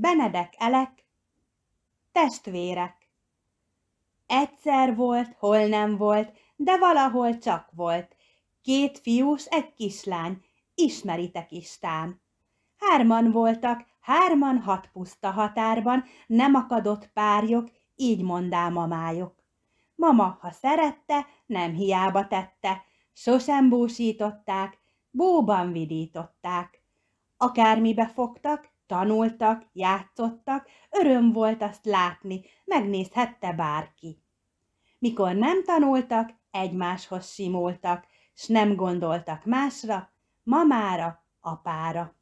Benedek Elek, testvérek. Egyszer volt, hol nem volt, de valahol csak volt. Két fiús, egy kislány, ismeritek istán. Hárman voltak, hárman hat puszta határban, nem akadott párjok, így mondá Mamájuk. Mama, ha szerette, nem hiába tette, sosem búsították, bóban vidították. Akármibe fogtak, Tanultak, játszottak, öröm volt azt látni, megnézhette bárki. Mikor nem tanultak, egymáshoz simultak, s nem gondoltak másra, mamára, apára.